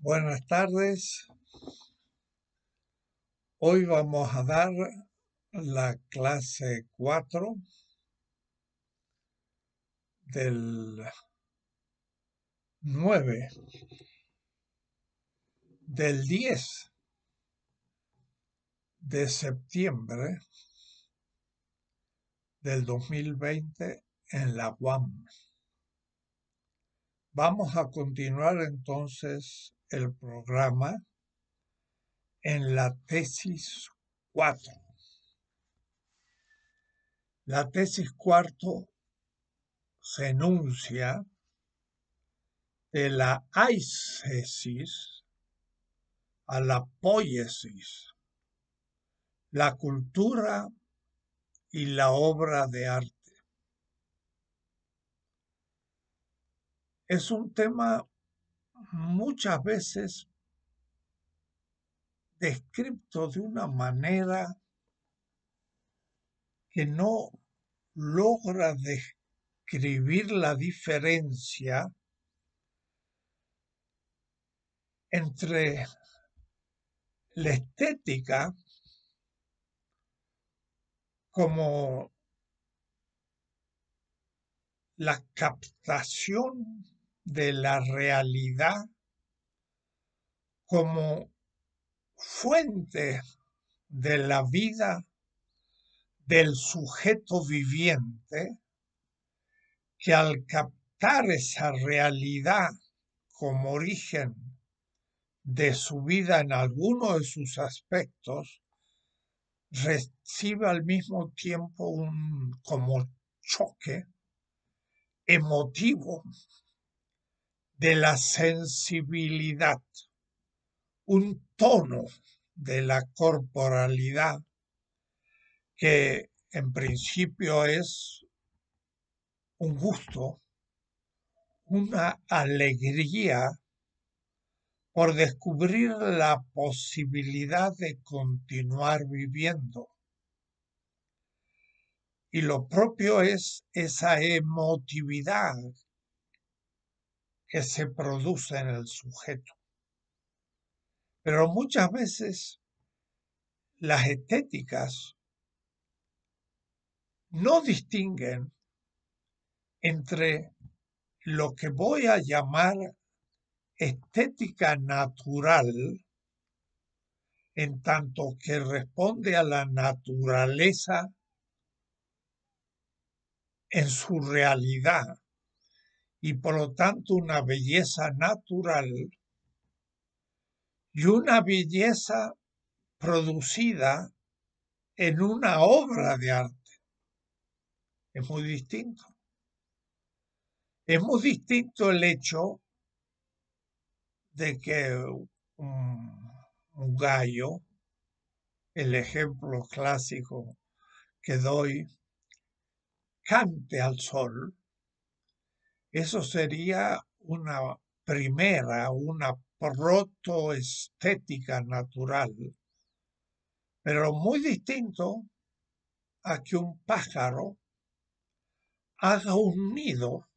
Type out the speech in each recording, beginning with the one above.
Buenas tardes. Hoy vamos a dar la clase 4 del 9, del 10 de septiembre del 2020 en la UAM. Vamos a continuar entonces el programa en la tesis 4. La tesis 4 se enuncia de la aisesis a la poiesis, la cultura y la obra de arte. Es un tema muchas veces descrito de una manera que no logra describir la diferencia entre la estética como la captación de la realidad como fuente de la vida del sujeto viviente que al captar esa realidad como origen de su vida en alguno de sus aspectos, recibe al mismo tiempo un como choque emotivo de la sensibilidad, un tono de la corporalidad que en principio es un gusto, una alegría por descubrir la posibilidad de continuar viviendo. Y lo propio es esa emotividad que se produce en el sujeto. Pero muchas veces las estéticas no distinguen entre lo que voy a llamar estética natural, en tanto que responde a la naturaleza en su realidad y por lo tanto una belleza natural y una belleza producida en una obra de arte. Es muy distinto. Es muy distinto el hecho de que un, gallo, el ejemplo clásico que doy, cante al sol eso sería una primera, una protoestética natural, pero muy distinto a que un pájaro haga un nido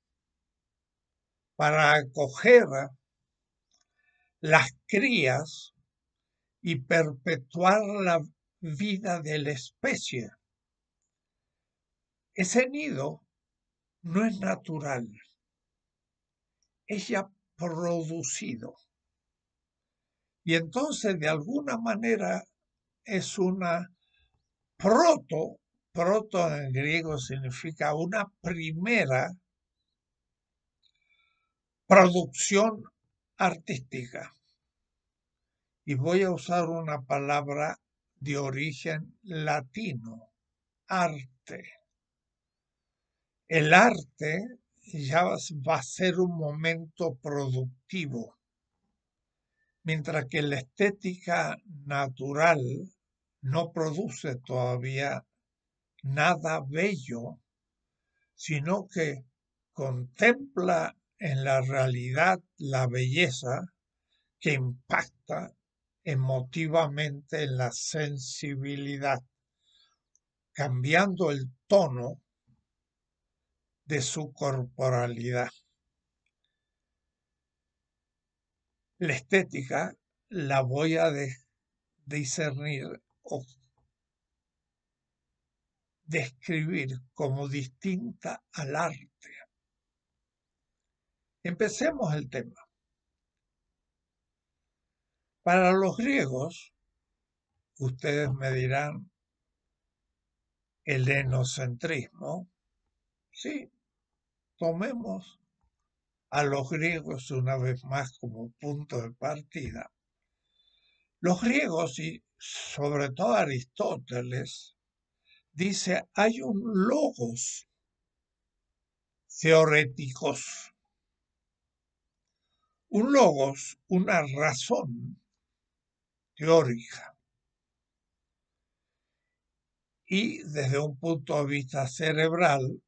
para acoger las crías y perpetuar la vida de la especie. Ese nido no es natural es ya producido. Y entonces, de alguna manera, es una proto, proto en griego significa una primera producción artística. Y voy a usar una palabra de origen latino, arte. El arte ya va a ser un momento productivo. Mientras que la estética natural no produce todavía nada bello, sino que contempla en la realidad la belleza que impacta emotivamente en la sensibilidad, cambiando el tono de su corporalidad. La estética la voy a discernir o describir como distinta al arte. Empecemos el tema. Para los griegos, ustedes me dirán el enocentrismo, sí, tomemos a los griegos una vez más como punto de partida. Los griegos y sobre todo Aristóteles dice hay un logos teoréticos. Un logos, una razón teórica. Y desde un punto de vista cerebral,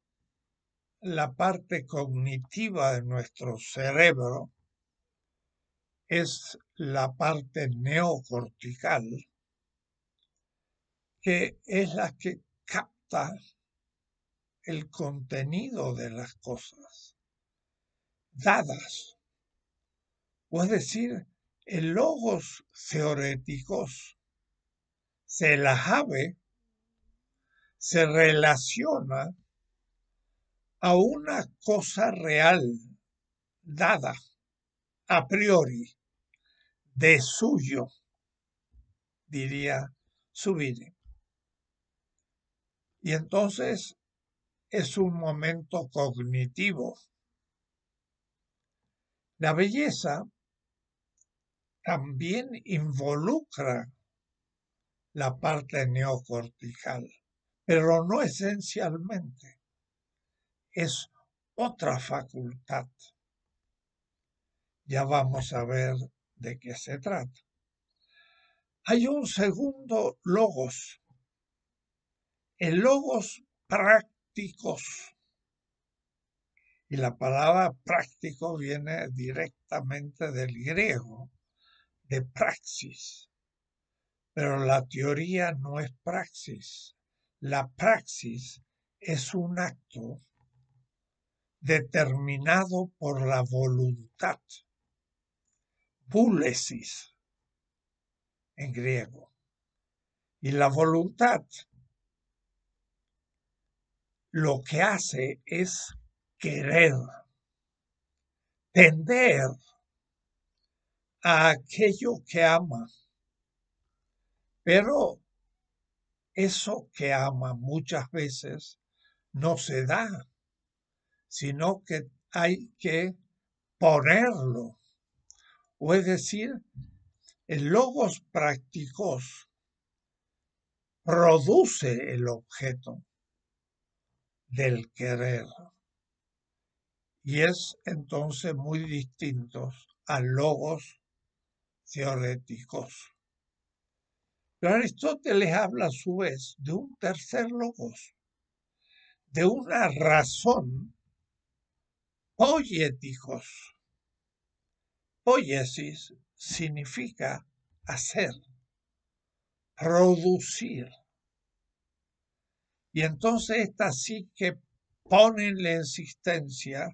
la parte cognitiva de nuestro cerebro es la parte neocortical, que es la que capta el contenido de las cosas dadas, o es decir, el logos teoréticos se las ave se relaciona a una cosa real, dada, a priori, de suyo, diría Subire. Y entonces es un momento cognitivo. La belleza también involucra la parte neocortical, pero no esencialmente es otra facultad. Ya vamos a ver de qué se trata. Hay un segundo logos, el logos prácticos. Y la palabra práctico viene directamente del griego, de praxis. Pero la teoría no es praxis. La praxis es un acto determinado por la voluntad. Púlesis en griego. Y la voluntad lo que hace es querer, tender a aquello que ama. Pero eso que ama muchas veces no se da sino que hay que ponerlo. O es decir, el logos prácticos produce el objeto del querer. Y es entonces muy distinto a logos teoréticos. Pero Aristóteles habla a su vez de un tercer logos, de una razón poieticos. Poiesis significa hacer, producir. Y entonces esta sí que pone en la existencia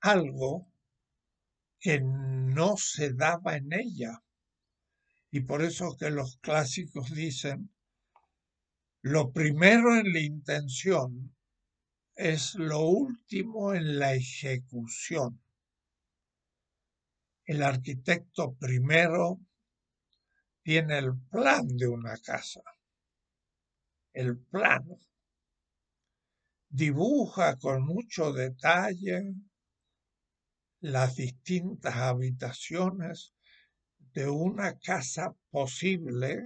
algo que no se daba en ella. Y por eso que los clásicos dicen, lo primero en la intención es lo último en la ejecución. El arquitecto primero tiene el plan de una casa, el plano. Dibuja con mucho detalle las distintas habitaciones de una casa posible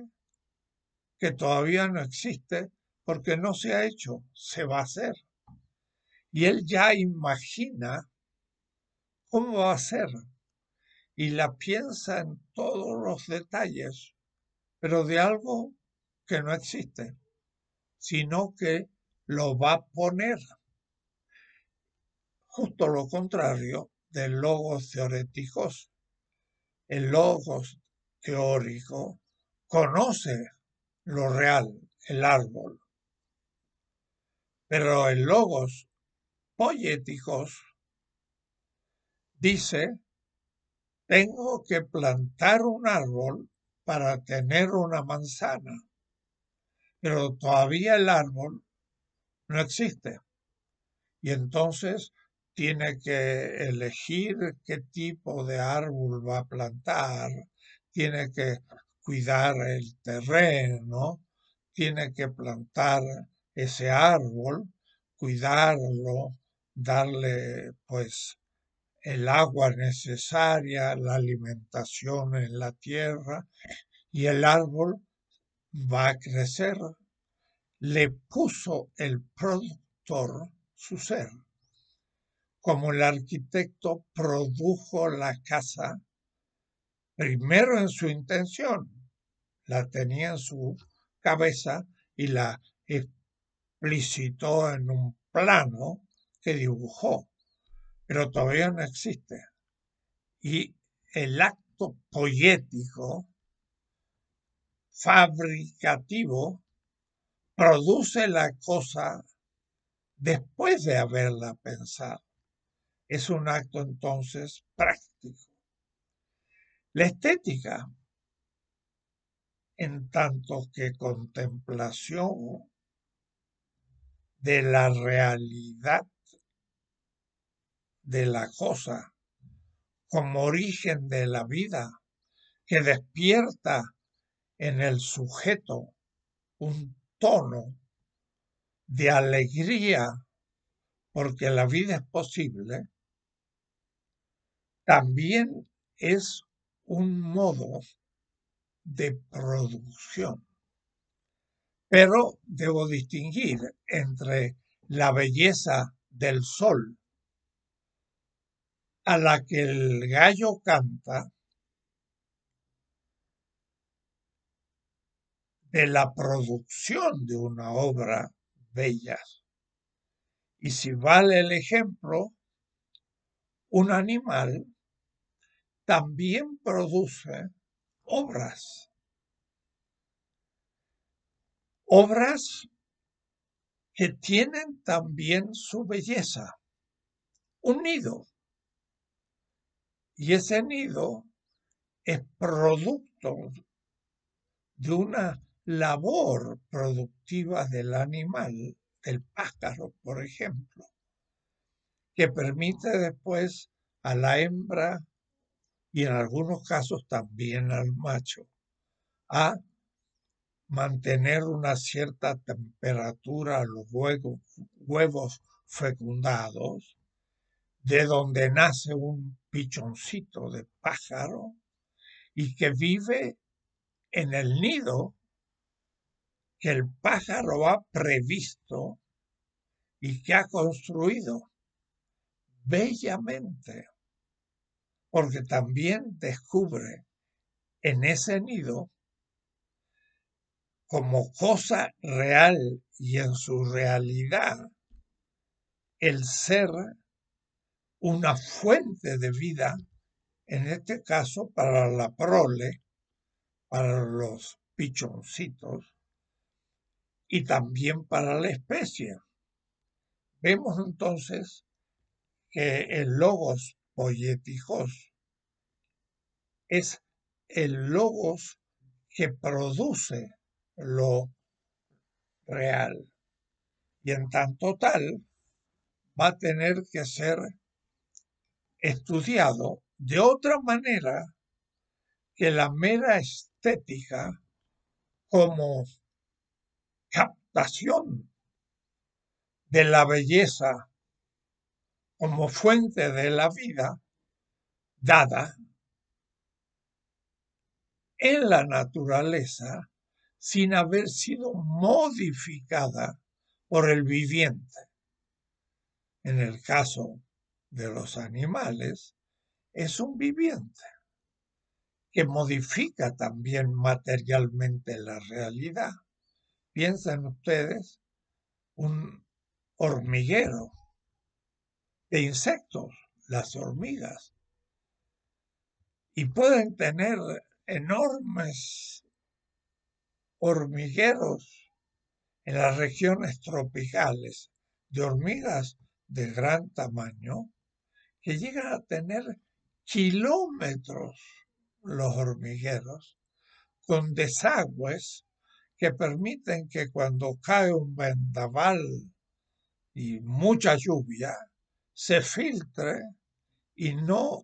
que todavía no existe porque no se ha hecho, se va a hacer y él ya imagina cómo va a ser y la piensa en todos los detalles, pero de algo que no existe, sino que lo va a poner. Justo lo contrario del logos teoréticos. El logos teórico conoce lo real, el árbol. Pero el logos poéticos, dice, tengo que plantar un árbol para tener una manzana, pero todavía el árbol no existe. Y entonces tiene que elegir qué tipo de árbol va a plantar, tiene que cuidar el terreno, tiene que plantar ese árbol, cuidarlo, darle pues el agua necesaria, la alimentación en la tierra y el árbol va a crecer. Le puso el productor su ser. Como el arquitecto produjo la casa, primero en su intención, la tenía en su cabeza y la explicitó en un plano que dibujó, pero todavía no existe. Y el acto poético, fabricativo, produce la cosa después de haberla pensado. Es un acto entonces práctico. La estética, en tanto que contemplación de la realidad de la cosa como origen de la vida que despierta en el sujeto un tono de alegría porque la vida es posible, también es un modo de producción. Pero debo distinguir entre la belleza del sol a la que el gallo canta de la producción de una obra bella. Y si vale el ejemplo, un animal también produce obras. Obras que tienen también su belleza. Un nido, y ese nido es producto de una labor productiva del animal, del pájaro, por ejemplo, que permite después a la hembra y en algunos casos también al macho a mantener una cierta temperatura a los huevos fecundados, de donde nace un bichoncito de pájaro y que vive en el nido que el pájaro ha previsto y que ha construido bellamente, porque también descubre en ese nido como cosa real y en su realidad el ser una fuente de vida, en este caso para la prole, para los pichoncitos y también para la especie. Vemos entonces que el logos poieticos es el logos que produce lo real. Y en tanto tal, va a tener que ser estudiado de otra manera que la mera estética como captación de la belleza como fuente de la vida dada en la naturaleza sin haber sido modificada por el viviente. En el caso de los animales es un viviente que modifica también materialmente la realidad. Piensen ustedes un hormiguero de insectos, las hormigas, y pueden tener enormes hormigueros en las regiones tropicales de hormigas de gran tamaño que llegan a tener kilómetros los hormigueros con desagües que permiten que cuando cae un vendaval y mucha lluvia, se filtre y no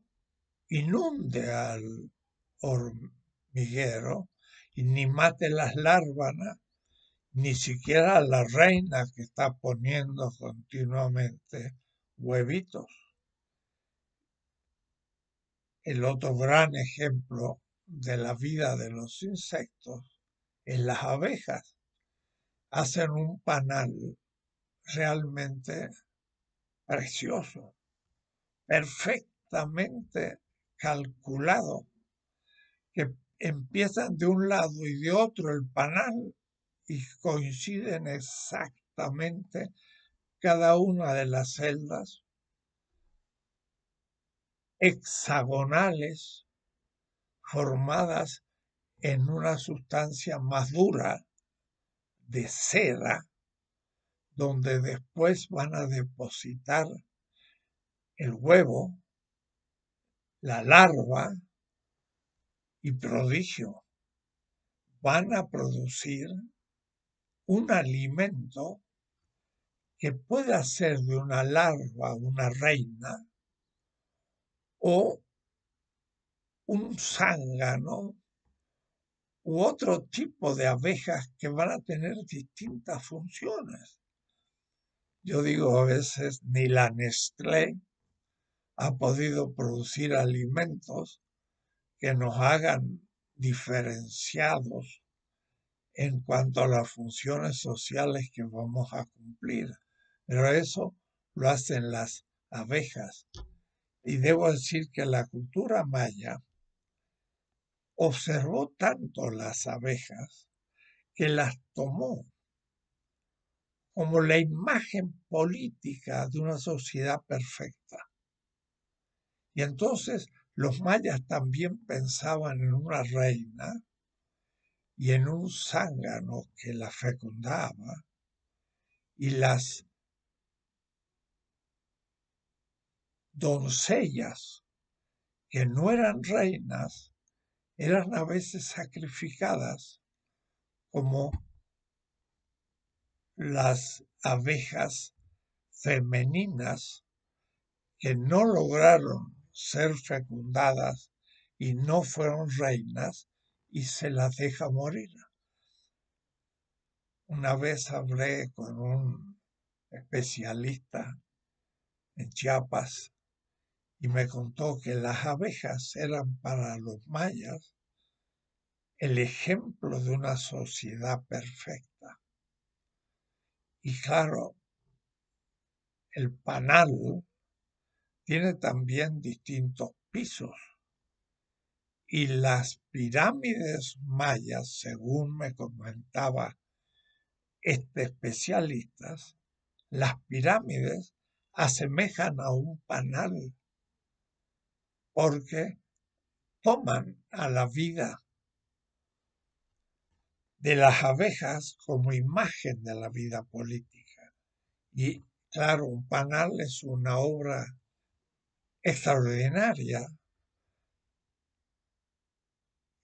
inunde al hormiguero y ni mate las larvanas, ni siquiera a la reina que está poniendo continuamente huevitos. El otro gran ejemplo de la vida de los insectos es las abejas. Hacen un panal realmente precioso, perfectamente calculado, que empiezan de un lado y de otro el panal y coinciden exactamente cada una de las celdas hexagonales formadas en una sustancia más dura de cera, donde después van a depositar el huevo, la larva y prodigio. Van a producir un alimento que pueda ser de una larva, una reina, o un zángano u otro tipo de abejas que van a tener distintas funciones. Yo digo a veces, ni la Nestlé ha podido producir alimentos que nos hagan diferenciados en cuanto a las funciones sociales que vamos a cumplir. Pero eso lo hacen las abejas y debo decir que la cultura maya observó tanto las abejas que las tomó como la imagen política de una sociedad perfecta. Y entonces los mayas también pensaban en una reina y en un zángano que la fecundaba y las doncellas que no eran reinas, eran a veces sacrificadas como las abejas femeninas que no lograron ser fecundadas y no fueron reinas y se las deja morir. Una vez hablé con un especialista en Chiapas y me contó que las abejas eran para los mayas el ejemplo de una sociedad perfecta. Y claro, el panal tiene también distintos pisos y las pirámides mayas, según me comentaba este especialista, las pirámides asemejan a un panal porque toman a la vida de las abejas como imagen de la vida política. Y claro, un panal es una obra extraordinaria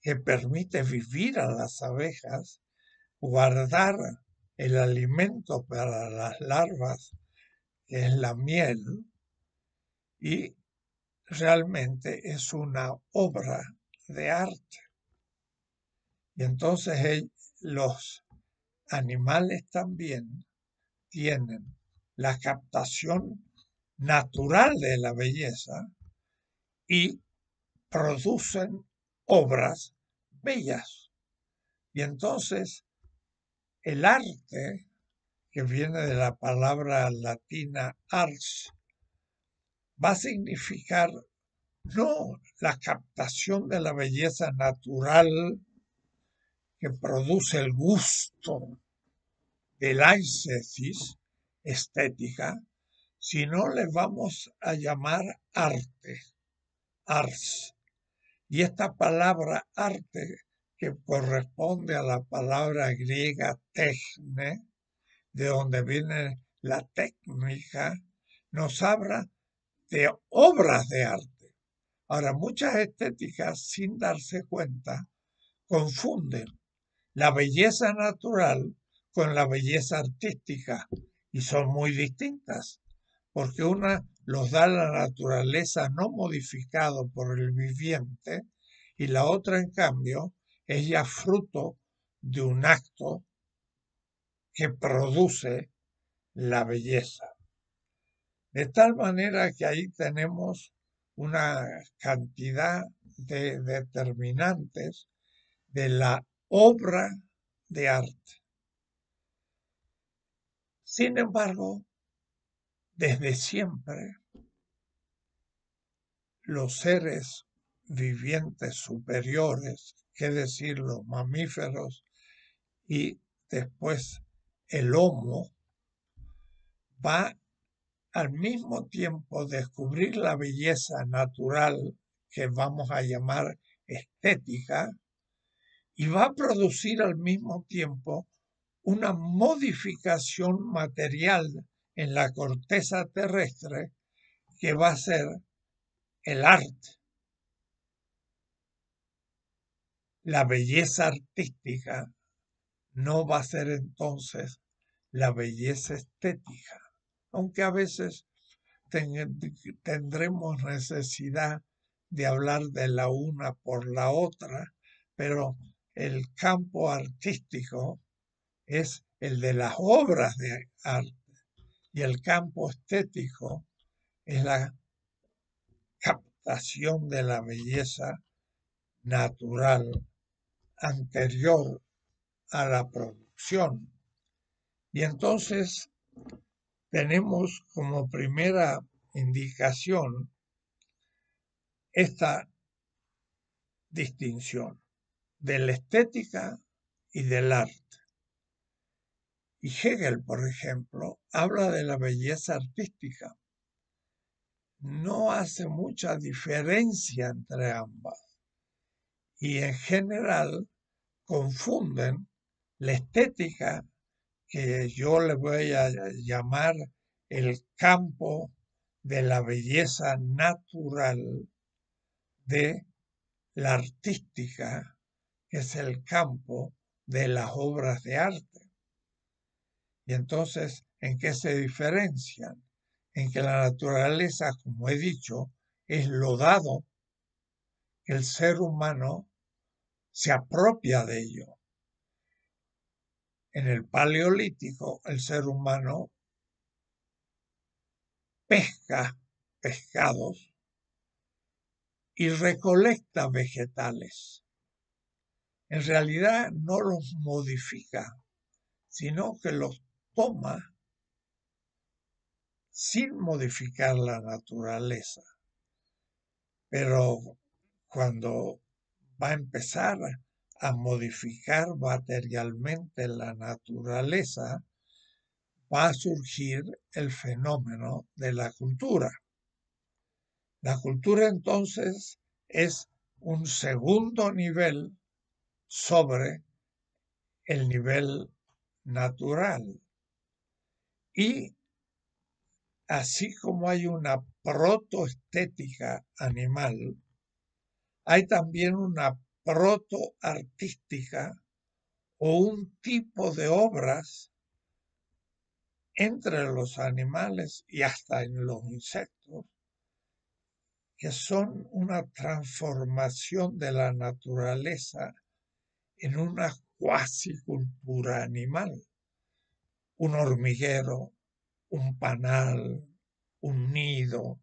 que permite vivir a las abejas, guardar el alimento para las larvas, que es la miel, y realmente es una obra de arte. Y entonces los animales también tienen la captación natural de la belleza y producen obras bellas. Y entonces el arte, que viene de la palabra latina ars, va a significar no la captación de la belleza natural que produce el gusto de la estética, sino le vamos a llamar arte, ars. Y esta palabra arte, que corresponde a la palabra griega techne, de donde viene la técnica, nos habla de obras de arte. Ahora, muchas estéticas, sin darse cuenta, confunden la belleza natural con la belleza artística y son muy distintas, porque una los da la naturaleza no modificado por el viviente y la otra, en cambio, es ya fruto de un acto que produce la belleza. De tal manera que ahí tenemos una cantidad de determinantes de la obra de arte. Sin embargo, desde siempre, los seres vivientes superiores, que decir, los mamíferos y después el homo, va al mismo tiempo descubrir la belleza natural que vamos a llamar estética y va a producir al mismo tiempo una modificación material en la corteza terrestre que va a ser el arte. La belleza artística no va a ser entonces la belleza estética aunque a veces tendremos necesidad de hablar de la una por la otra, pero el campo artístico es el de las obras de arte y el campo estético es la captación de la belleza natural anterior a la producción. Y entonces tenemos como primera indicación esta distinción de la estética y del arte. Y Hegel, por ejemplo, habla de la belleza artística. No hace mucha diferencia entre ambas. Y en general confunden la estética que eh, yo le voy a llamar el campo de la belleza natural de la artística, que es el campo de las obras de arte. Y entonces, ¿en qué se diferencian? En que la naturaleza, como he dicho, es lo dado, el ser humano se apropia de ello. En el Paleolítico, el ser humano pesca pescados y recolecta vegetales. En realidad no los modifica, sino que los toma sin modificar la naturaleza. Pero cuando va a empezar a modificar materialmente la naturaleza, va a surgir el fenómeno de la cultura. La cultura entonces es un segundo nivel sobre el nivel natural. Y así como hay una protoestética animal, hay también una roto-artística, o un tipo de obras entre los animales y hasta en los insectos que son una transformación de la naturaleza en una cuasi cultura animal. Un hormiguero, un panal, un nido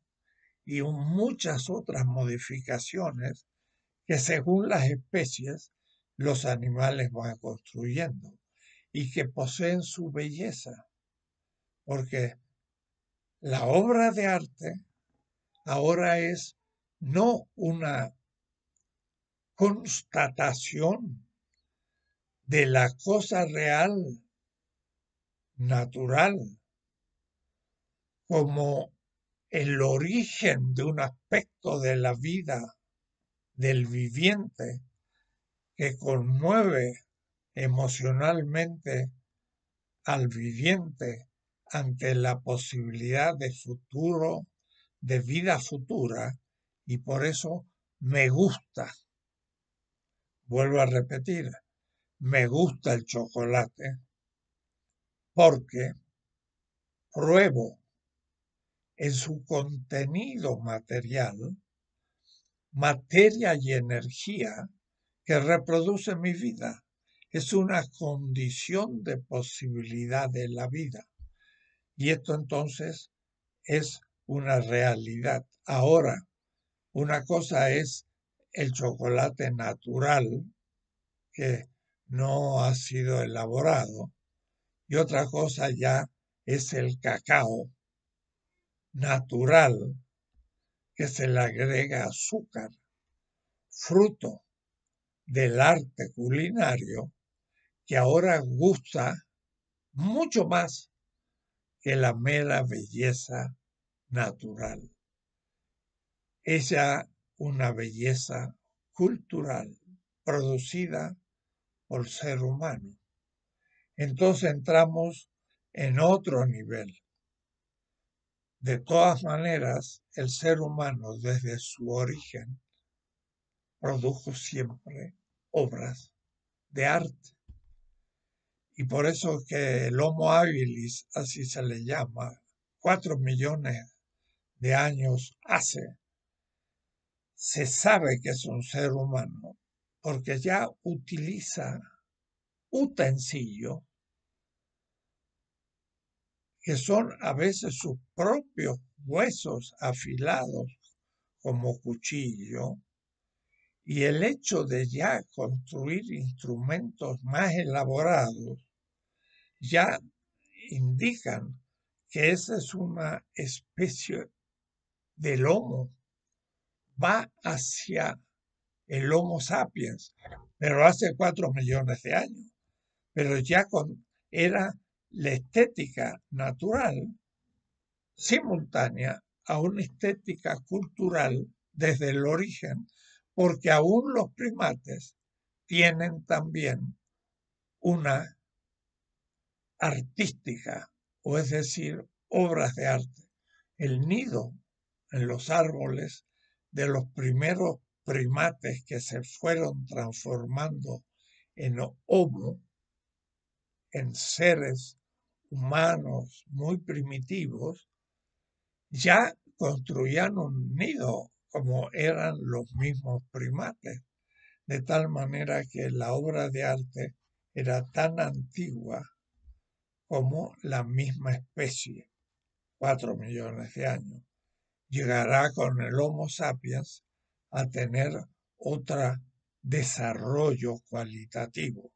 y muchas otras modificaciones que según las especies los animales van construyendo y que poseen su belleza, porque la obra de arte ahora es no una constatación de la cosa real, natural, como el origen de un aspecto de la vida del viviente que conmueve emocionalmente al viviente ante la posibilidad de futuro, de vida futura, y por eso me gusta. Vuelvo a repetir, me gusta el chocolate porque pruebo en su contenido material materia y energía que reproduce mi vida. Es una condición de posibilidad de la vida. Y esto entonces es una realidad. Ahora, una cosa es el chocolate natural que no ha sido elaborado y otra cosa ya es el cacao natural que se le agrega azúcar, fruto del arte culinario que ahora gusta mucho más que la mera belleza natural. Es ya una belleza cultural producida por ser humano. Entonces entramos en otro nivel de todas maneras, el ser humano desde su origen produjo siempre obras de arte. Y por eso que el Homo habilis, así se le llama, cuatro millones de años hace, se sabe que es un ser humano porque ya utiliza utensilio que son a veces sus propios huesos afilados como cuchillo, y el hecho de ya construir instrumentos más elaborados ya indican que esa es una especie de lomo, va hacia el Homo sapiens, pero hace cuatro millones de años, pero ya con, era la estética natural simultánea a una estética cultural desde el origen, porque aún los primates tienen también una artística, o es decir, obras de arte. El nido en los árboles de los primeros primates que se fueron transformando en homo, en seres humanos muy primitivos ya construían un nido como eran los mismos primates, de tal manera que la obra de arte era tan antigua como la misma especie, cuatro millones de años. Llegará con el Homo sapiens a tener otro desarrollo cualitativo.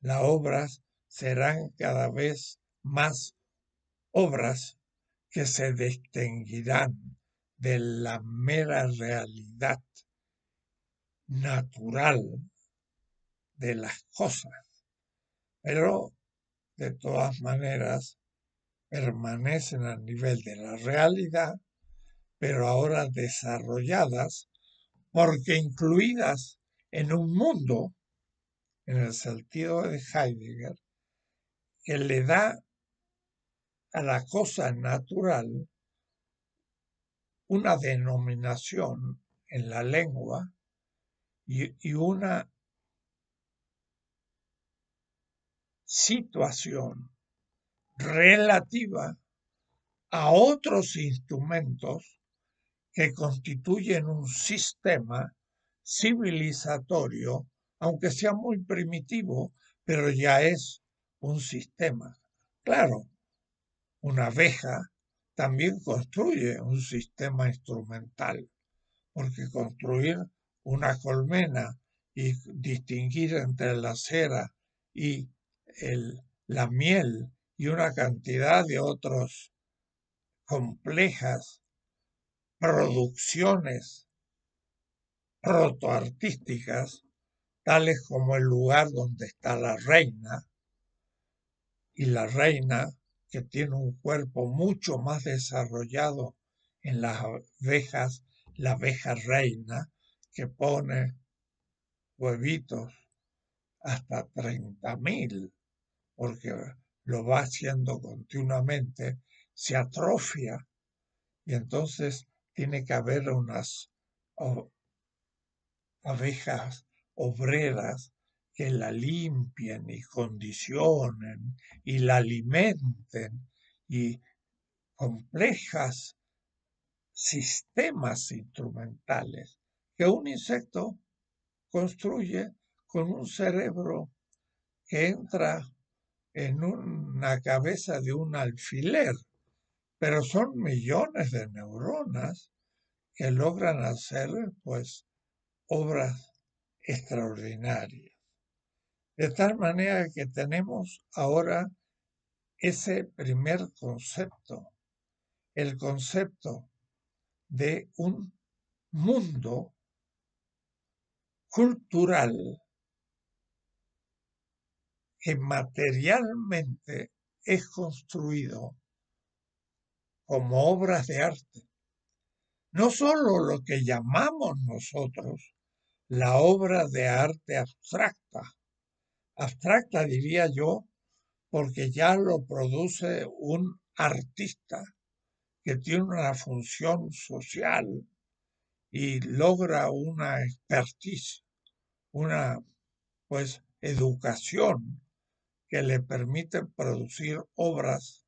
Las obras serán cada vez más obras que se distinguirán de la mera realidad natural de las cosas. Pero, de todas maneras, permanecen a nivel de la realidad, pero ahora desarrolladas, porque incluidas en un mundo, en el sentido de Heidegger, que le da a la cosa natural una denominación en la lengua y, y una situación relativa a otros instrumentos que constituyen un sistema civilizatorio, aunque sea muy primitivo, pero ya es un sistema. Claro, una abeja también construye un sistema instrumental, porque construir una colmena y distinguir entre la cera y la miel y una cantidad de otras complejas producciones protoartísticas, tales como el lugar donde está la reina, y la reina que tiene un cuerpo mucho más desarrollado en las abejas, la abeja reina, que pone huevitos hasta 30.000, porque lo va haciendo continuamente, se atrofia y entonces tiene que haber unas abejas obreras que la limpien y condicionen y la alimenten y complejas sistemas instrumentales que un insecto construye con un cerebro que entra en una cabeza de un alfiler, pero son millones de neuronas que logran hacer pues obras extraordinarias. De tal manera que tenemos ahora ese primer concepto, el concepto de un mundo cultural que materialmente es construido como obras de arte. No solo lo que llamamos nosotros la obra de arte abstracta, abstracta, diría yo, porque ya lo produce un artista que tiene una función social y logra una expertise, una pues educación que le permite producir obras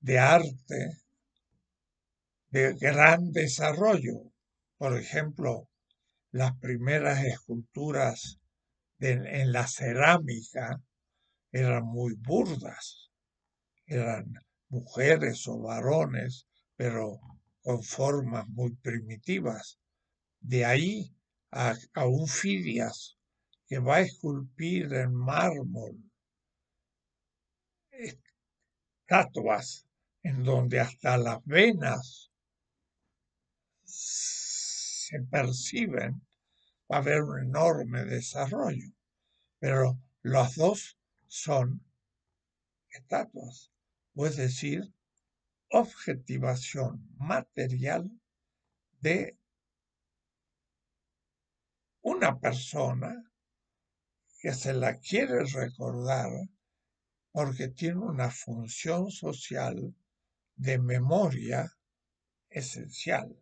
de arte de gran desarrollo. Por ejemplo, las primeras esculturas en, la cerámica eran muy burdas, eran mujeres o varones, pero con formas muy primitivas. De ahí a, a un Fidias que va a esculpir en mármol eh, estatuas en donde hasta las venas se perciben, va a haber un enorme desarrollo. Pero los dos son estatuas, o es decir, objetivación material de una persona que se la quiere recordar porque tiene una función social de memoria esencial.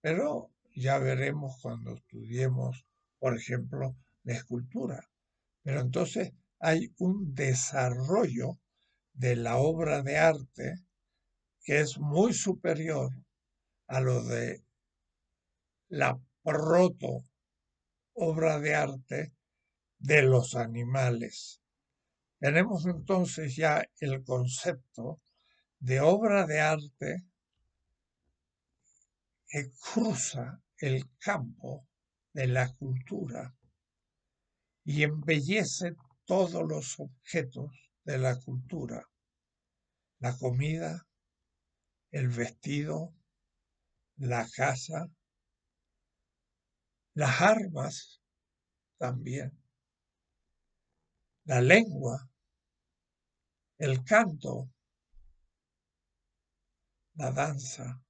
Pero ya veremos cuando estudiemos, por ejemplo, la escultura. Pero entonces hay un desarrollo de la obra de arte que es muy superior a lo de la proto obra de arte de los animales. Tenemos entonces ya el concepto de obra de arte que cruza el campo de la cultura y embellece todos los objetos de la cultura, la comida, el vestido, la casa, las armas también, la lengua, el canto, la danza,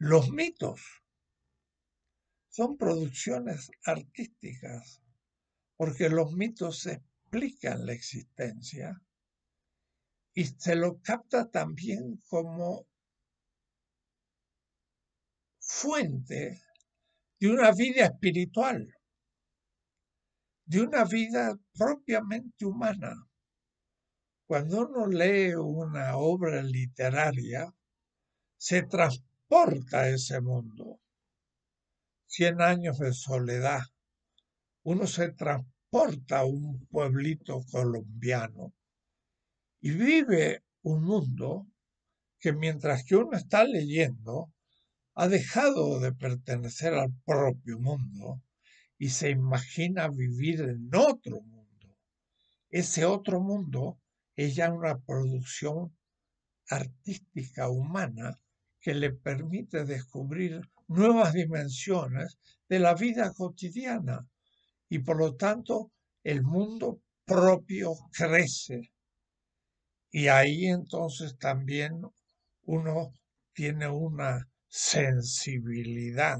los mitos, son producciones artísticas, porque los mitos explican la existencia y se lo capta también como fuente de una vida espiritual, de una vida propiamente humana. Cuando uno lee una obra literaria, se transporta a ese mundo 100 años de soledad, uno se transporta a un pueblito colombiano y vive un mundo que mientras que uno está leyendo, ha dejado de pertenecer al propio mundo y se imagina vivir en otro mundo. Ese otro mundo es ya una producción artística humana que le permite descubrir nuevas dimensiones de la vida cotidiana y por lo tanto el mundo propio crece. Y ahí entonces también uno tiene una sensibilidad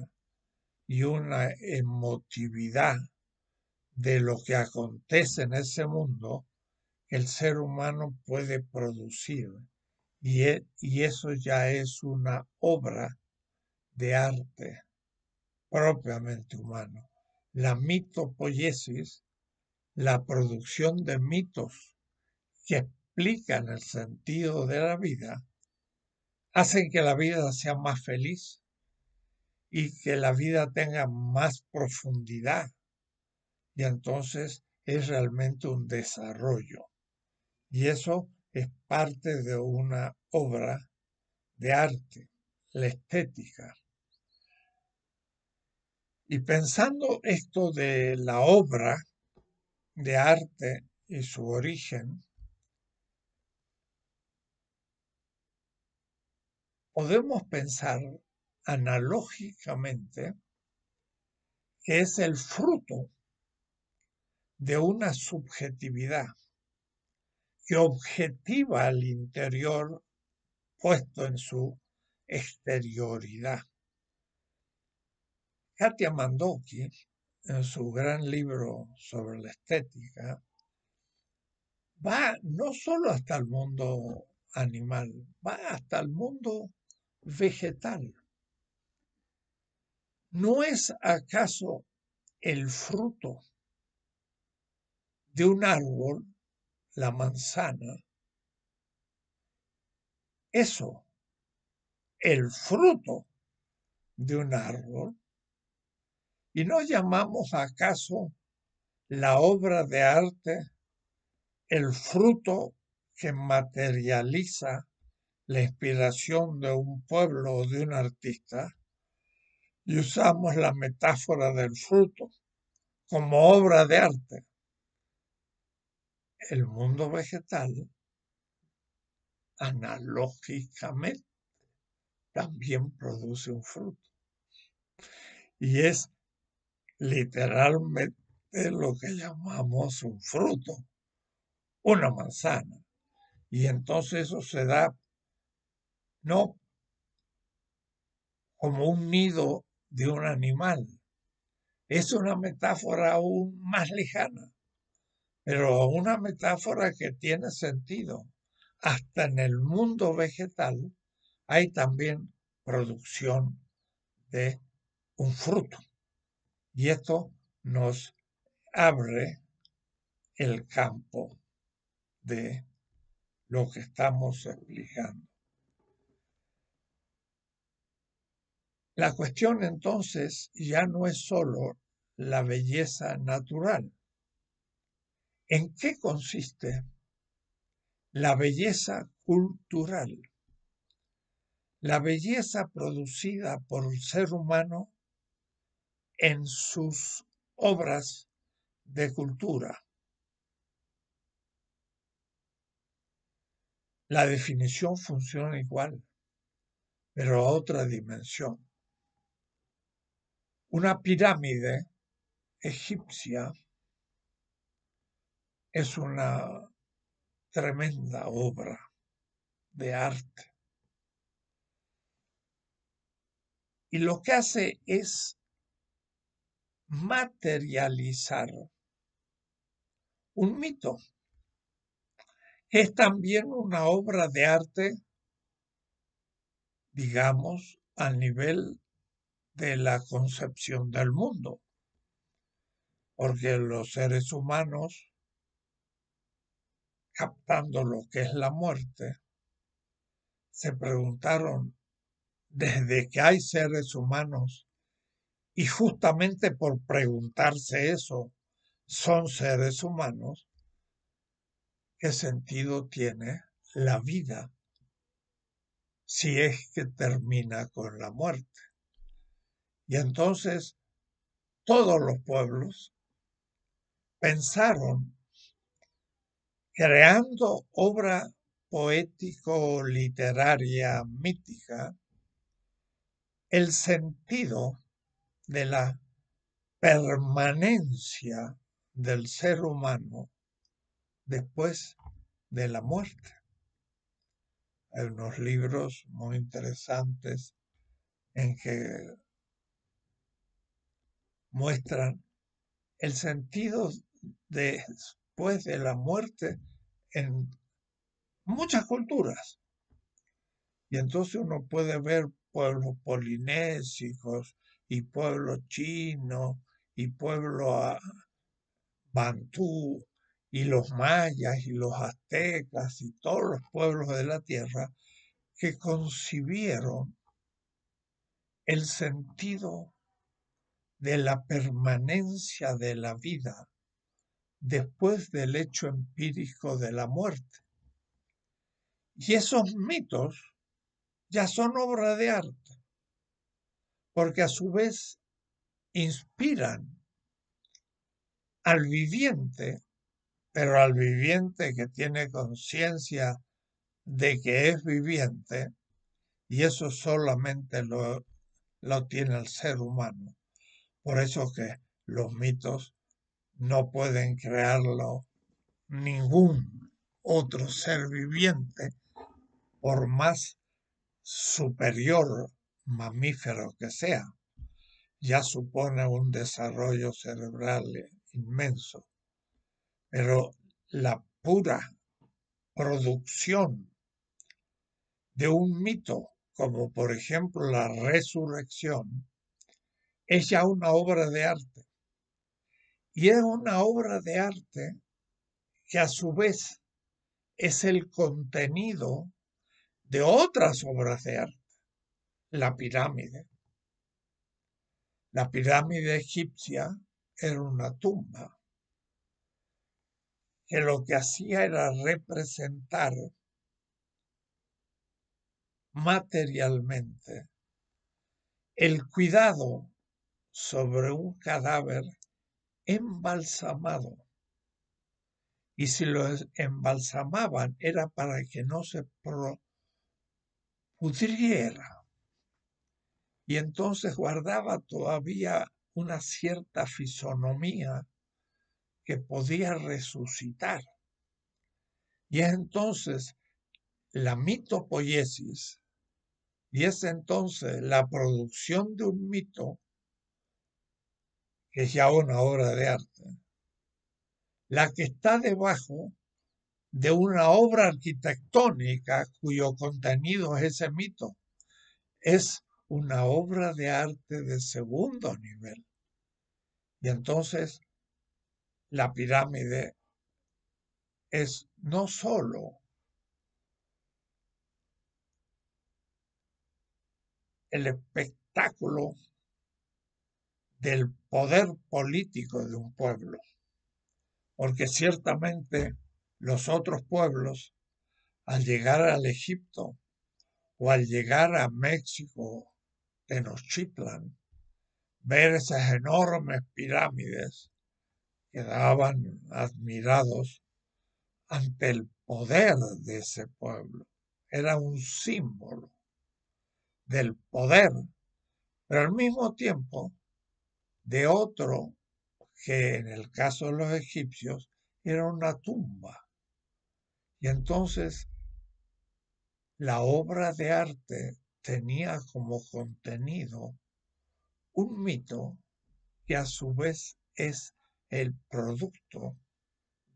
y una emotividad de lo que acontece en ese mundo, el ser humano puede producir. Y, e, y eso ya es una obra de arte propiamente humano. La mitopoiesis, la producción de mitos que explican el sentido de la vida, hacen que la vida sea más feliz y que la vida tenga más profundidad. Y entonces es realmente un desarrollo. Y eso es parte de una obra de arte, la estética, y pensando esto de la obra de arte y su origen, podemos pensar analógicamente que es el fruto de una subjetividad que objetiva al interior puesto en su exterioridad. Katia Mandoki, en su gran libro sobre la estética, va no solo hasta el mundo animal, va hasta el mundo vegetal. ¿No es acaso el fruto de un árbol, la manzana? Eso, el fruto de un árbol, ¿Y no llamamos acaso la obra de arte el fruto que materializa la inspiración de un pueblo o de un artista? Y usamos la metáfora del fruto como obra de arte. El mundo vegetal, analógicamente, también produce un fruto. Y es literalmente lo que llamamos un fruto, una manzana. Y entonces eso se da no como un nido de un animal. Es una metáfora aún más lejana, pero una metáfora que tiene sentido. Hasta en el mundo vegetal hay también producción de un fruto. Y esto nos abre el campo de lo que estamos explicando. La cuestión entonces ya no es sólo la belleza natural. ¿En qué consiste la belleza cultural? La belleza producida por el ser humano en sus obras de cultura. La definición funciona igual, pero a otra dimensión. Una pirámide egipcia es una tremenda obra de arte. Y lo que hace es materializar. Un mito es también una obra de arte, digamos, al nivel de la concepción del mundo, porque los seres humanos, captando lo que es la muerte, se preguntaron, desde que hay seres humanos, y justamente por preguntarse eso, son seres humanos, ¿qué sentido tiene la vida si es que termina con la muerte? Y entonces todos los pueblos pensaron, creando obra poético-literaria mítica, el sentido de la permanencia del ser humano después de la muerte. Hay unos libros muy interesantes en que muestran el sentido después de la muerte en muchas culturas. Y entonces uno puede ver pueblos polinésicos, y pueblo chino y pueblo ah, bantú y los mayas y los aztecas y todos los pueblos de la tierra que concibieron el sentido de la permanencia de la vida después del hecho empírico de la muerte. Y esos mitos ya son obra de arte porque a su vez inspiran al viviente, pero al viviente que tiene conciencia de que es viviente, y eso solamente lo, lo tiene el ser humano. Por eso que los mitos no pueden crearlo ningún otro ser viviente, por más superior mamífero que sea, ya supone un desarrollo cerebral inmenso. Pero la pura producción de un mito, como por ejemplo la resurrección, es ya una obra de arte. Y es una obra de arte que a su vez es el contenido de otras obras de arte la pirámide. La pirámide egipcia era una tumba que lo que hacía era representar materialmente el cuidado sobre un cadáver embalsamado. Y si lo embalsamaban era para que no se pudriera y entonces guardaba todavía una cierta fisonomía que podía resucitar. Y es entonces la mitopoiesis, y es entonces la producción de un mito, que es ya una obra de arte, la que está debajo de una obra arquitectónica cuyo contenido es ese mito. Es una obra de arte de segundo nivel. Y entonces la pirámide es no solo el espectáculo del poder político de un pueblo, porque ciertamente los otros pueblos, al llegar al Egipto o al llegar a México Tenochtitlan, ver esas enormes pirámides, quedaban admirados ante el poder de ese pueblo. Era un símbolo del poder, pero al mismo tiempo de otro que en el caso de los egipcios era una tumba. Y entonces la obra de arte tenía como contenido un mito que a su vez es el producto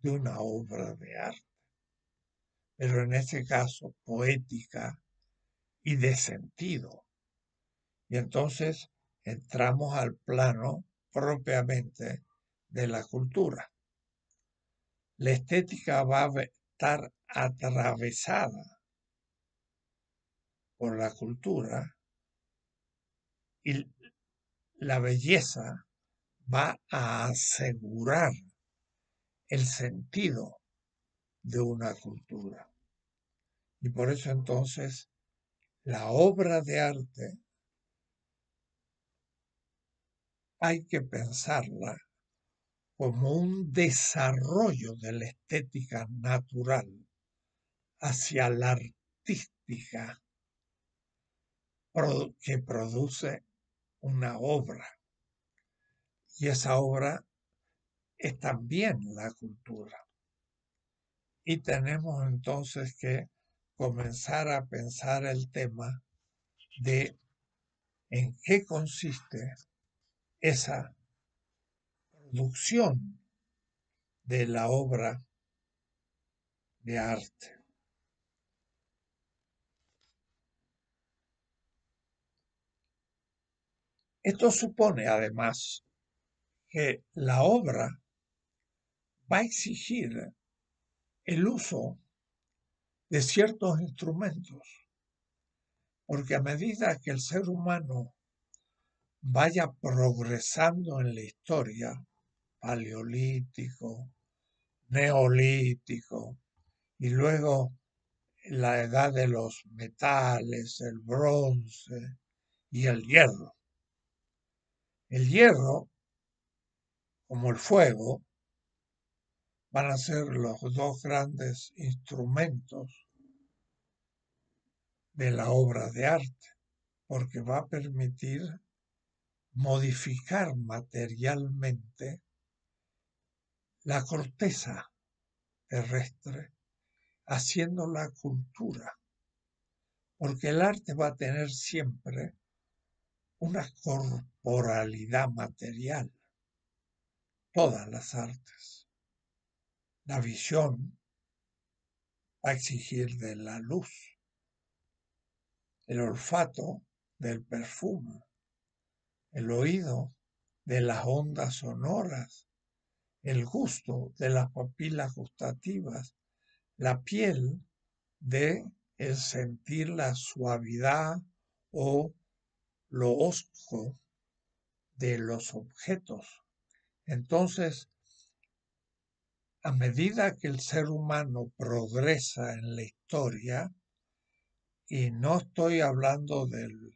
de una obra de arte, pero en este caso poética y de sentido. Y entonces entramos al plano propiamente de la cultura. La estética va a estar atravesada por la cultura y la belleza va a asegurar el sentido de una cultura. Y por eso entonces la obra de arte hay que pensarla como un desarrollo de la estética natural hacia la artística que produce una obra. Y esa obra es también la cultura. Y tenemos entonces que comenzar a pensar el tema de en qué consiste esa producción de la obra de arte. Esto supone además que la obra va a exigir el uso de ciertos instrumentos, porque a medida que el ser humano vaya progresando en la historia, paleolítico, neolítico, y luego la edad de los metales, el bronce y el hierro. El hierro, como el fuego, van a ser los dos grandes instrumentos de la obra de arte, porque va a permitir modificar materialmente la corteza terrestre, haciendo la cultura, porque el arte va a tener siempre una corporalidad material. Todas las artes. La visión a exigir de la luz. El olfato del perfume. El oído de las ondas sonoras. El gusto de las papilas gustativas. La piel de el sentir la suavidad o lo osco de los objetos. Entonces, a medida que el ser humano progresa en la historia, y no estoy hablando del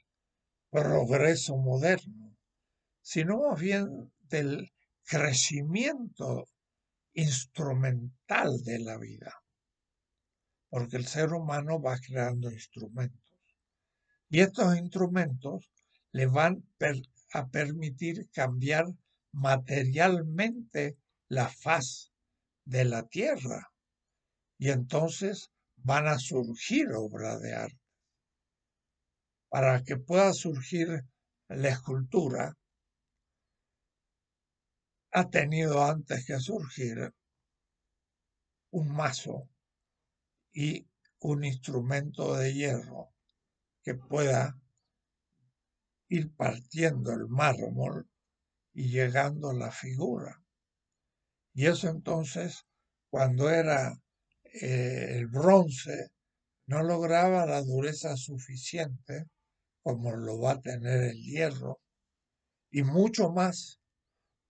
progreso moderno, sino más bien del crecimiento instrumental de la vida, porque el ser humano va creando instrumentos. Y estos instrumentos le van a permitir cambiar materialmente la faz de la tierra y entonces van a surgir obras de arte. Para que pueda surgir la escultura, ha tenido antes que surgir un mazo y un instrumento de hierro que pueda ir partiendo el mármol y llegando a la figura. Y eso entonces, cuando era eh, el bronce, no lograba la dureza suficiente como lo va a tener el hierro, y mucho más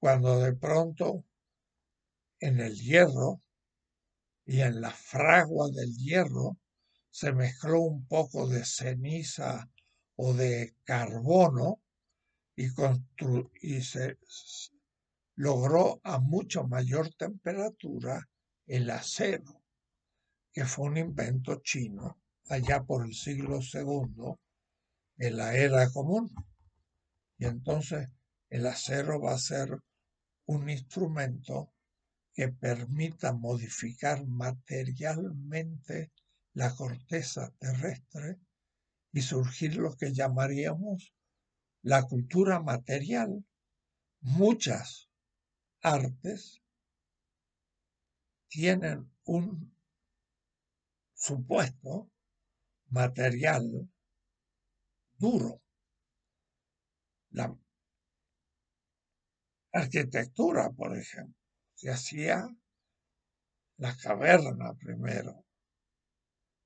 cuando de pronto en el hierro y en la fragua del hierro se mezcló un poco de ceniza o de carbono y, se logró a mucho mayor temperatura el acero, que fue un invento chino allá por el siglo II en la era común. Y entonces el acero va a ser un instrumento que permita modificar materialmente la corteza terrestre y surgir lo que llamaríamos la cultura material, muchas artes tienen un supuesto material duro. La arquitectura, por ejemplo, se hacía la caverna primero,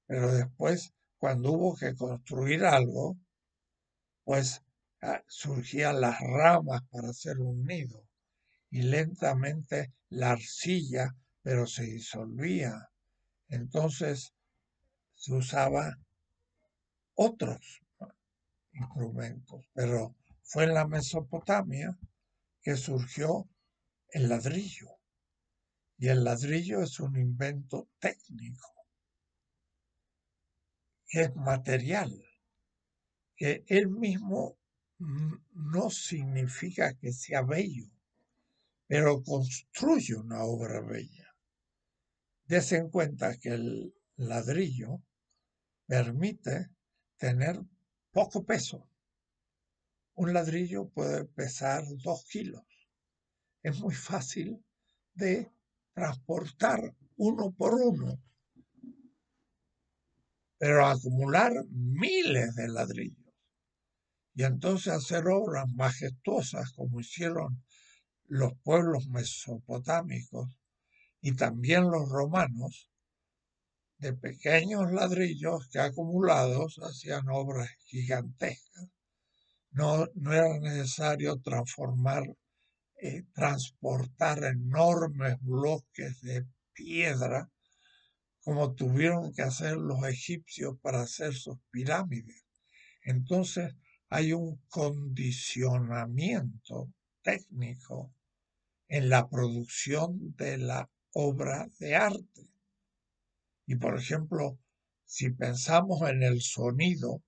pero después cuando hubo que construir algo, pues ah, surgían las ramas para hacer un nido y lentamente la arcilla, pero se disolvía. Entonces se usaba otros instrumentos, pero fue en la Mesopotamia que surgió el ladrillo. Y el ladrillo es un invento técnico es material. Que él mismo no significa que sea bello, pero construye una obra bella. Dese en cuenta que el ladrillo permite tener poco peso. Un ladrillo puede pesar dos kilos. Es muy fácil de transportar uno por uno pero acumular miles de ladrillos. Y entonces hacer obras majestuosas como hicieron los pueblos mesopotámicos y también los romanos, de pequeños ladrillos que acumulados hacían obras gigantescas. No, era necesario transformar, eh, transportar enormes bloques de piedra como tuvieron que hacer los egipcios para hacer sus pirámides. Entonces hay un condicionamiento técnico en la producción de la obra de arte. Y por ejemplo, si pensamos en el sonido,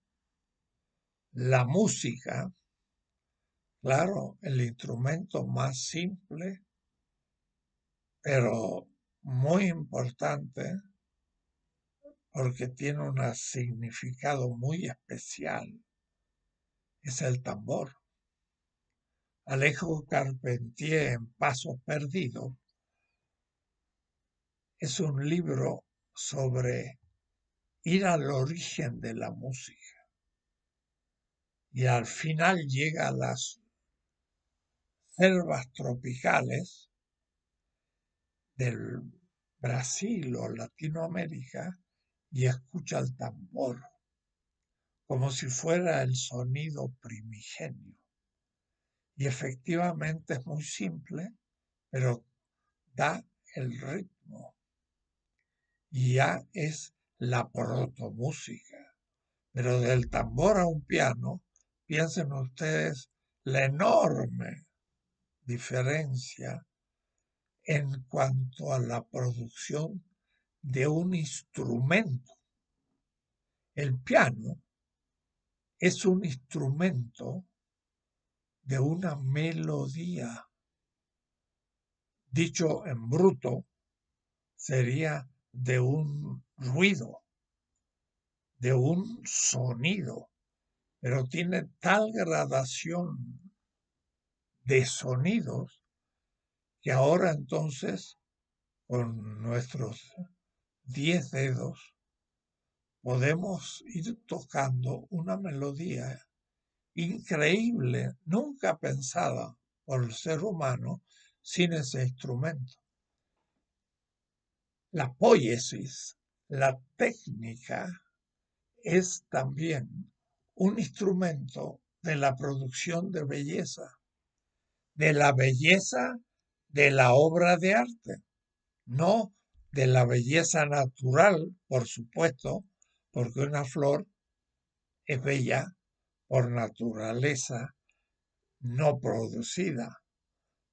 la música, claro, el instrumento más simple, pero muy importante, porque tiene un significado muy especial. Es el tambor. Alejo Carpentier en Pasos Perdidos es un libro sobre ir al origen de la música. Y al final llega a las selvas tropicales del Brasil o Latinoamérica y escucha el tambor, como si fuera el sonido primigenio. Y efectivamente es muy simple, pero da el ritmo. Y ya es la protomúsica. Pero del tambor a un piano, piensen ustedes la enorme diferencia en cuanto a la producción de un instrumento. El piano es un instrumento de una melodía. Dicho en bruto, sería de un ruido, de un sonido, pero tiene tal gradación de sonidos que ahora entonces con nuestros diez dedos, podemos ir tocando una melodía increíble, nunca pensada por el ser humano sin ese instrumento. La poiesis, la técnica, es también un instrumento de la producción de belleza, de la belleza de la obra de arte, no de la belleza natural, por supuesto, porque una flor es bella por naturaleza no producida.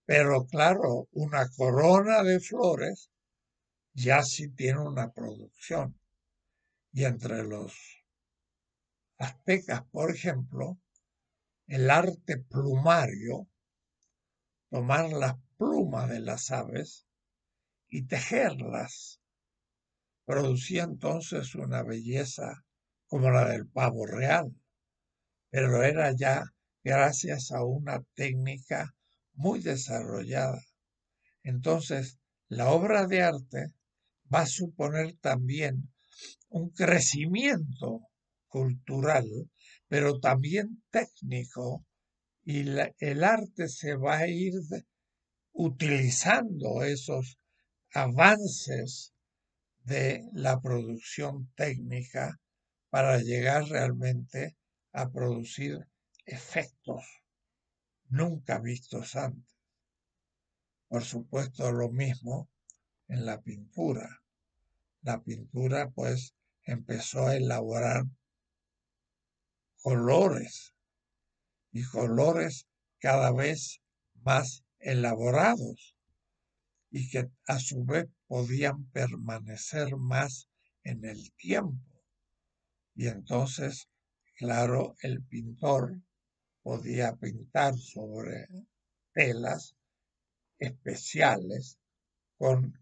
Pero claro, una corona de flores ya sí tiene una producción. Y entre los aztecas, por ejemplo, el arte plumario, tomar las plumas de las aves y tejerlas producía entonces una belleza como la del pavo real, pero era ya gracias a una técnica muy desarrollada. Entonces, la obra de arte va a suponer también un crecimiento cultural, pero también técnico, y el arte se va a ir utilizando esos avances de la producción técnica para llegar realmente a producir efectos nunca vistos antes. Por supuesto, lo mismo en la pintura. La pintura pues empezó a elaborar colores y colores cada vez más elaborados y que a su vez podían permanecer más en el tiempo. Y entonces, claro, el pintor podía pintar sobre telas especiales con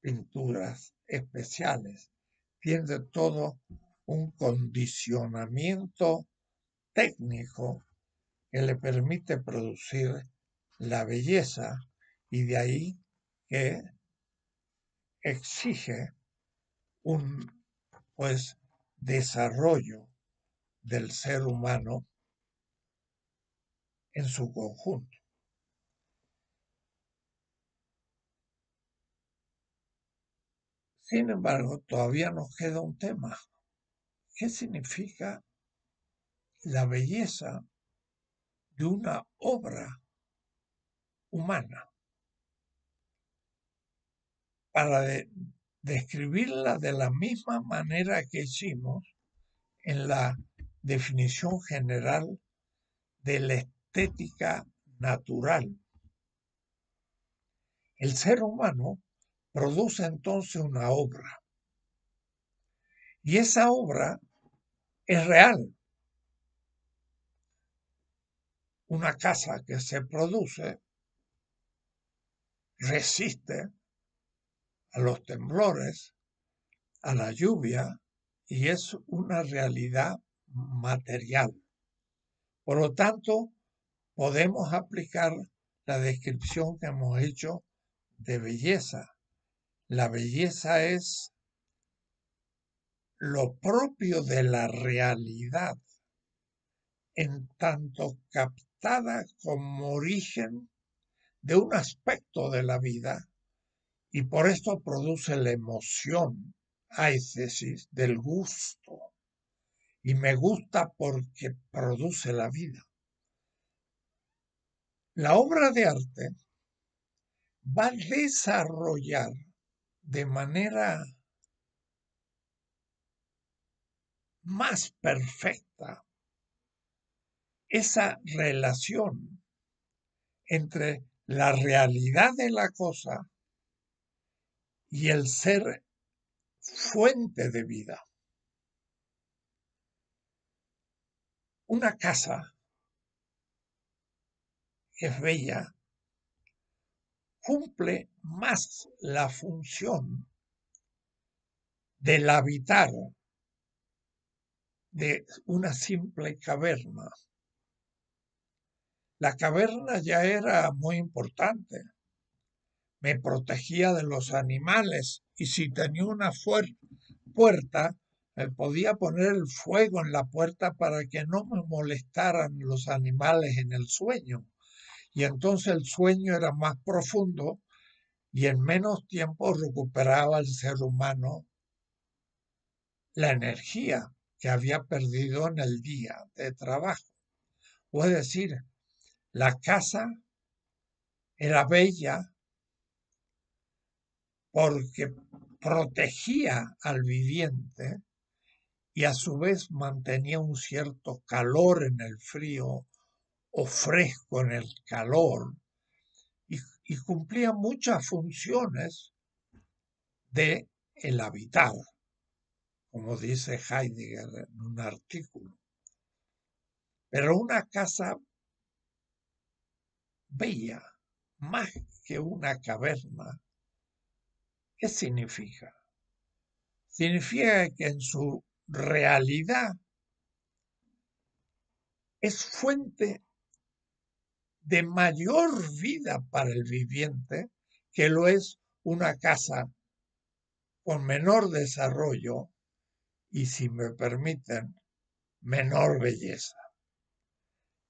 pinturas especiales. Tiene todo un condicionamiento técnico que le permite producir la belleza y de ahí que exige un pues desarrollo del ser humano en su conjunto. Sin embargo, todavía nos queda un tema. ¿Qué significa la belleza de una obra humana? para describirla de la misma manera que hicimos en la definición general de la estética natural. El ser humano produce entonces una obra y esa obra es real. Una casa que se produce resiste a los temblores, a la lluvia, y es una realidad material. Por lo tanto, podemos aplicar la descripción que hemos hecho de belleza. La belleza es lo propio de la realidad, en tanto captada como origen de un aspecto de la vida y por esto produce la emoción, aicesis, del gusto. Y me gusta porque produce la vida. La obra de arte va a desarrollar de manera más perfecta esa relación entre la realidad de la cosa y el ser fuente de vida. Una casa es bella, cumple más la función del habitar de una simple caverna. La caverna ya era muy importante me protegía de los animales y si tenía una puerta, me eh, podía poner el fuego en la puerta para que no me molestaran los animales en el sueño. Y entonces el sueño era más profundo y en menos tiempo recuperaba el ser humano la energía que había perdido en el día de trabajo. O es decir, la casa era bella porque protegía al viviente y a su vez mantenía un cierto calor en el frío o fresco en el calor y, cumplía muchas funciones de el habitar, como dice Heidegger en un artículo. Pero una casa bella, más que una caverna, ¿Qué significa? Significa que en su realidad es fuente de mayor vida para el viviente que lo es una casa con menor desarrollo y, si me permiten, menor belleza.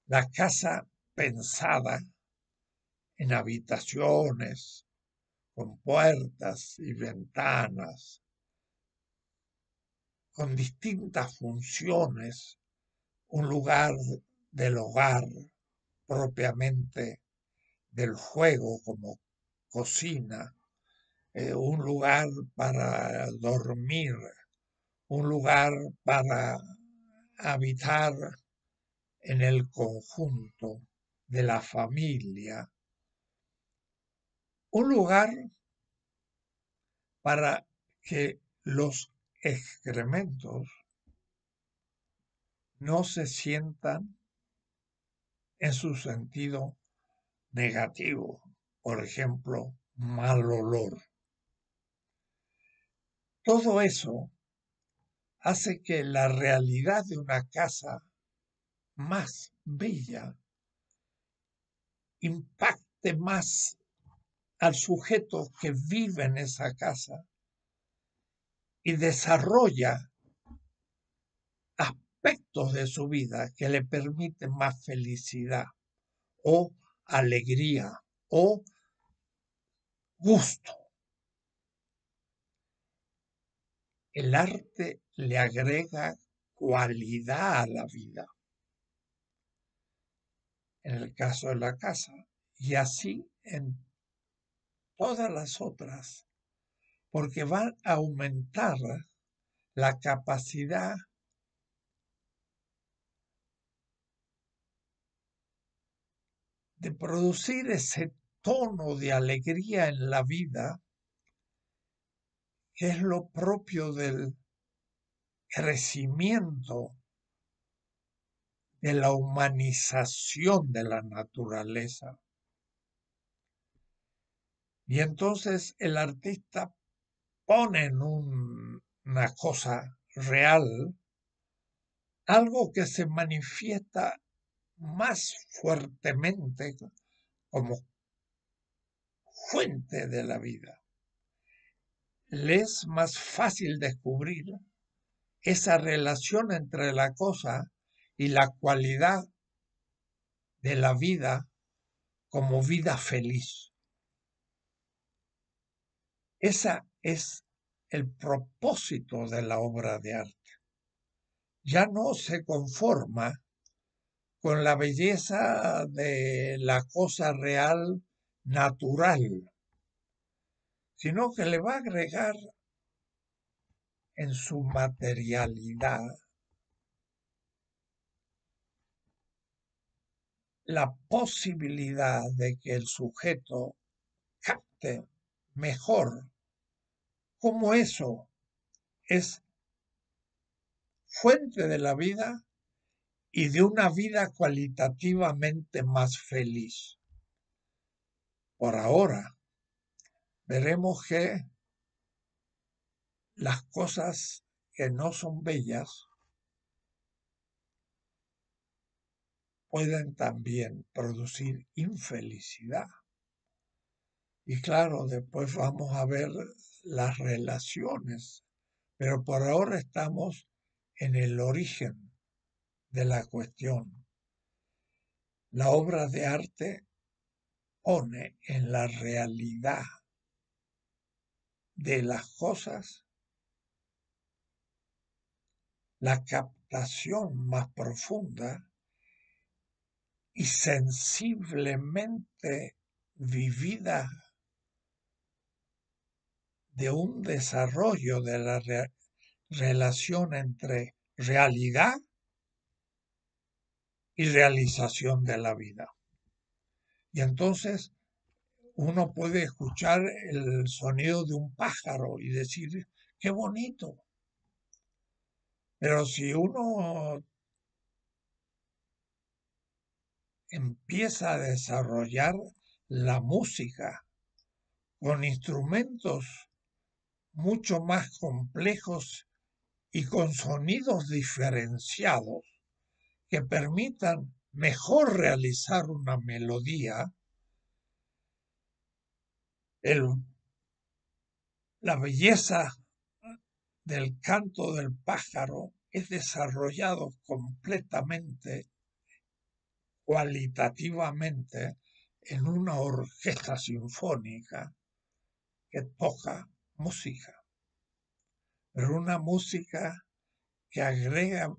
La casa pensada en habitaciones, con puertas y ventanas, con distintas funciones, un lugar del hogar propiamente del juego como cocina, eh, un lugar para dormir, un lugar para habitar en el conjunto de la familia, un lugar para que los excrementos no se sientan en su sentido negativo, por ejemplo, mal olor. Todo eso hace que la realidad de una casa más bella impacte más al sujeto que vive en esa casa y desarrolla aspectos de su vida que le permiten más felicidad o alegría o gusto. El arte le agrega cualidad a la vida, en el caso de la casa, y así en todas las otras, porque va a aumentar la capacidad de producir ese tono de alegría en la vida, que es lo propio del crecimiento, de la humanización de la naturaleza. Y entonces el artista pone en una cosa real algo que se manifiesta más fuertemente como fuente de la vida. Le es más fácil descubrir esa relación entre la cosa y la cualidad de la vida como vida feliz. Ese es el propósito de la obra de arte. Ya no se conforma con la belleza de la cosa real natural, sino que le va a agregar en su materialidad la posibilidad de que el sujeto capte mejor cómo eso es fuente de la vida y de una vida cualitativamente más feliz. Por ahora, veremos que las cosas que no son bellas pueden también producir infelicidad. Y claro, después vamos a ver las relaciones, pero por ahora estamos en el origen de la cuestión. La obra de arte pone en la realidad de las cosas la captación más profunda y sensiblemente vivida de un desarrollo de la relación entre realidad y realización de la vida. Y entonces uno puede escuchar el sonido de un pájaro y decir, qué bonito. Pero si uno empieza a desarrollar la música con instrumentos mucho más complejos y con sonidos diferenciados que permitan mejor realizar una melodía, la belleza del canto del pájaro es desarrollado completamente, cualitativamente, en una orquesta sinfónica que toca música, pero una música que agrega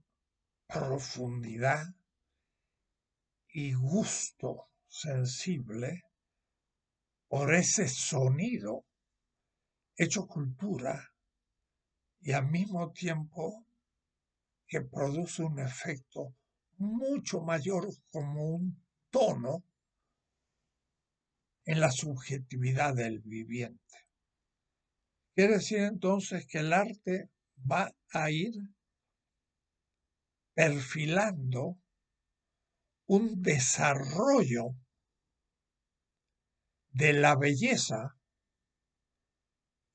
profundidad y gusto sensible por ese sonido hecho cultura y al mismo tiempo que produce un efecto mucho mayor como un tono en la subjetividad del viviente. Quiere decir entonces que el arte va a ir perfilando un desarrollo de la belleza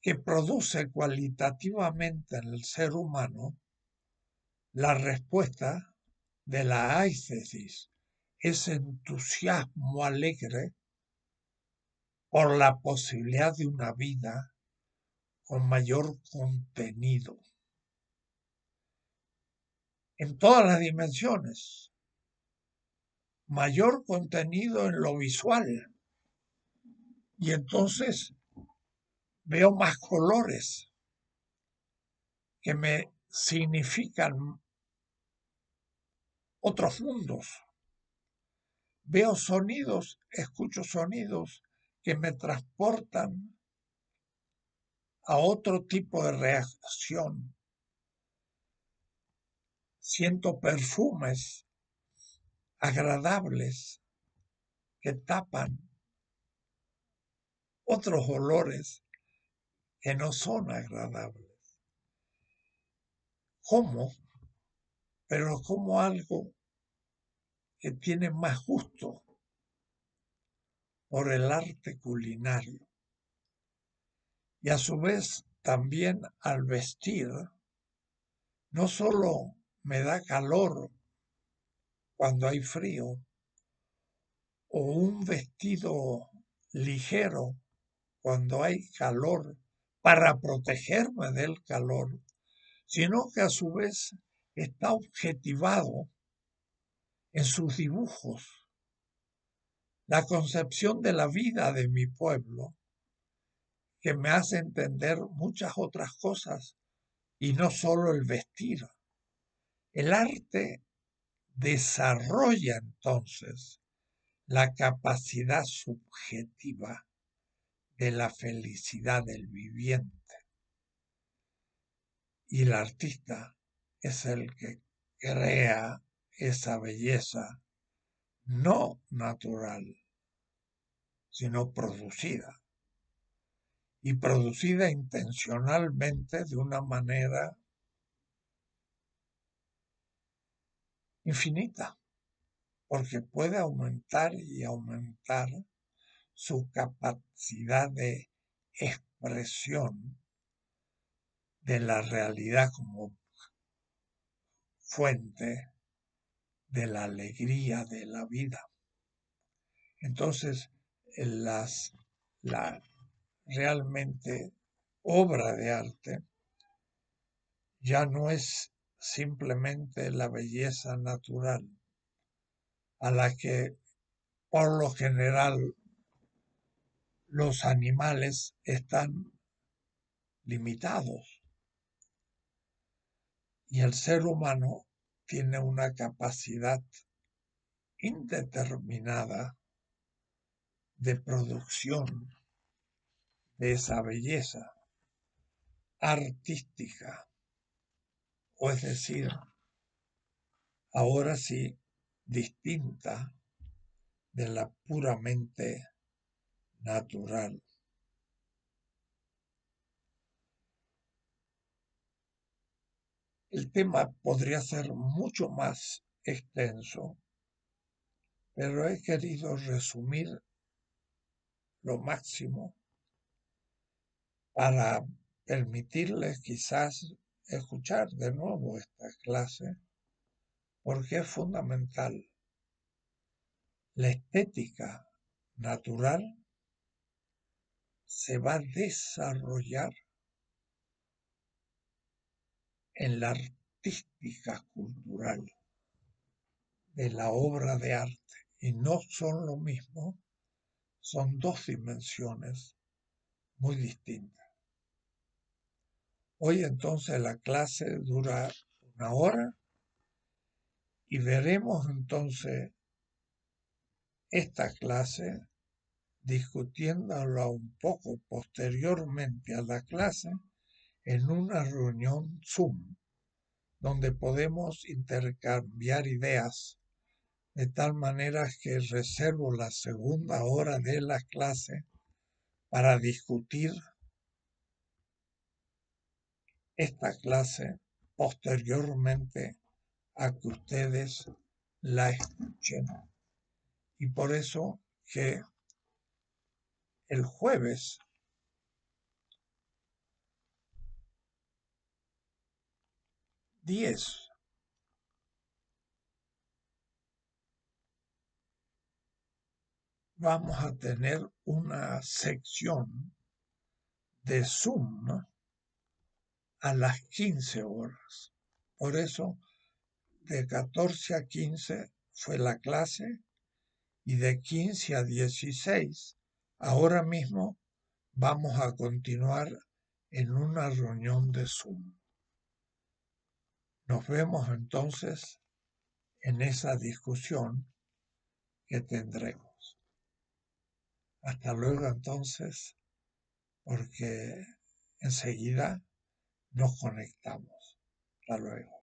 que produce cualitativamente en el ser humano la respuesta de la aicesis, ese entusiasmo alegre por la posibilidad de una vida con mayor contenido. En todas las dimensiones. Mayor contenido en lo visual. Y entonces veo más colores que me significan otros mundos. Veo sonidos, escucho sonidos que me transportan a otro tipo de reacción. Siento perfumes agradables que tapan otros olores que no son agradables. ¿Cómo? pero como algo que tiene más gusto por el arte culinario y a su vez también al vestir, no solo me da calor cuando hay frío, o un vestido ligero cuando hay calor para protegerme del calor, sino que a su vez está objetivado en sus dibujos la concepción de la vida de mi pueblo que me hace entender muchas otras cosas y no solo el vestir. El arte desarrolla entonces la capacidad subjetiva de la felicidad del viviente. Y el artista es el que crea esa belleza no natural, sino producida y producida intencionalmente de una manera infinita, porque puede aumentar y aumentar su capacidad de expresión de la realidad como fuente de la alegría de la vida. Entonces, las, realmente obra de arte ya no es simplemente la belleza natural a la que por lo general los animales están limitados y el ser humano tiene una capacidad indeterminada de producción de esa belleza artística. O es decir, ahora sí, distinta de la puramente natural. El tema podría ser mucho más extenso, pero he querido resumir lo máximo para permitirles quizás escuchar de nuevo esta clase, porque es fundamental. La estética natural se va a desarrollar en la artística cultural de la obra de arte. Y no son lo mismo, son dos dimensiones muy distintas. Hoy entonces la clase dura una hora y veremos entonces esta clase discutiéndola un poco posteriormente a la clase en una reunión Zoom donde podemos intercambiar ideas de tal manera que reservo la segunda hora de la clase para discutir esta clase posteriormente a que ustedes la escuchen. Y por eso que el jueves diez vamos a tener una sección de Zoom a las 15 horas. Por eso, de 14 a 15 fue la clase y de 15 a 16, ahora mismo vamos a continuar en una reunión de Zoom. Nos vemos entonces en esa discusión que tendremos. Hasta luego entonces, porque enseguida nos conectamos. Hasta luego.